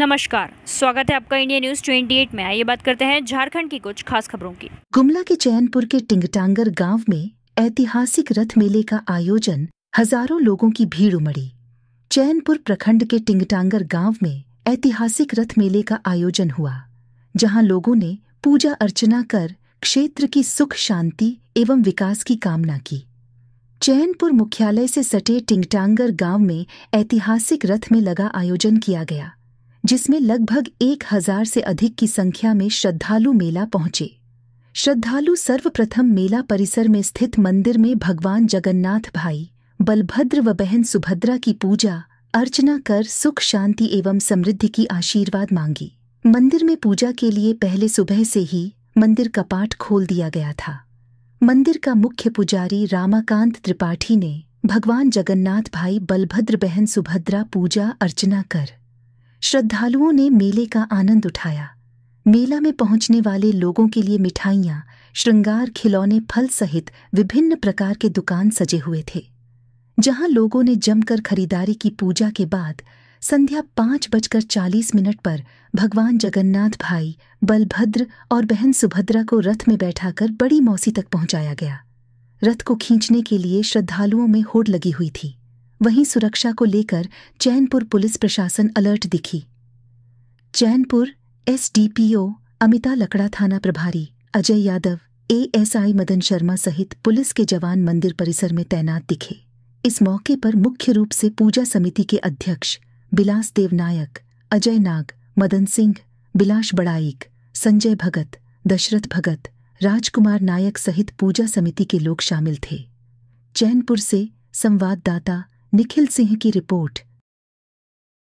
नमस्कार स्वागत है आपका इंडिया न्यूज 28 में आइए बात करते हैं झारखंड की कुछ खास खबरों की गुमला के चैनपुर के टिंगटांगर गांव में ऐतिहासिक रथ मेले का आयोजन हजारों लोगों की भीड़ उमड़ी चैनपुर प्रखंड के टिंगटांगर गांव में ऐतिहासिक रथ मेले का आयोजन हुआ जहां लोगों ने पूजा अर्चना कर क्षेत्र की सुख शांति एवं विकास की कामना की चैनपुर मुख्यालय से सटे टिंगटांगर गांव में ऐतिहासिक रथ में लगा आयोजन किया गया जिसमें लगभग एक हजार से अधिक की संख्या में श्रद्धालु मेला पहुंचे श्रद्धालु सर्वप्रथम मेला परिसर में स्थित मंदिर में भगवान जगन्नाथ भाई बलभद्र व बहन सुभद्रा की पूजा अर्चना कर सुख शांति एवं समृद्धि की आशीर्वाद मांगी मंदिर में पूजा के लिए पहले सुबह से ही मंदिर का पाठ खोल दिया गया था मंदिर का मुख्य पुजारी रामाकांत त्रिपाठी ने भगवान जगन्नाथ भाई बलभद्र बहन सुभद्रा पूजा अर्चना कर श्रद्धालुओं ने मेले का आनंद उठाया मेला में पहुंचने वाले लोगों के लिए मिठाइयाँ श्रृंगार खिलौने फल सहित विभिन्न प्रकार के दुकान सजे हुए थे जहां लोगों ने जमकर खरीदारी की पूजा के बाद संध्या पांच बजकर चालीस मिनट पर भगवान जगन्नाथ भाई बलभद्र और बहन सुभद्रा को रथ में बैठाकर बड़ी मौसी तक पहुंचाया गया रथ को खींचने के लिए श्रद्धालुओं में होड़ लगी हुई थी वहीं सुरक्षा को लेकर चैनपुर पुलिस प्रशासन अलर्ट दिखी चैनपुर एसडीपीओ अमिता लकड़ा थाना प्रभारी अजय यादव एएसआई मदन शर्मा सहित पुलिस के जवान मंदिर परिसर में तैनात दिखे इस मौके पर मुख्य रूप से पूजा समिति के अध्यक्ष बिलास देव नायक अजय नाग मदन सिंह बिलास बड़ाईक संजय भगत दशरथ भगत राजकुमार नायक सहित पूजा समिति के लोग शामिल थे चैनपुर से संवाददाता निखिल सिंह की रिपोर्ट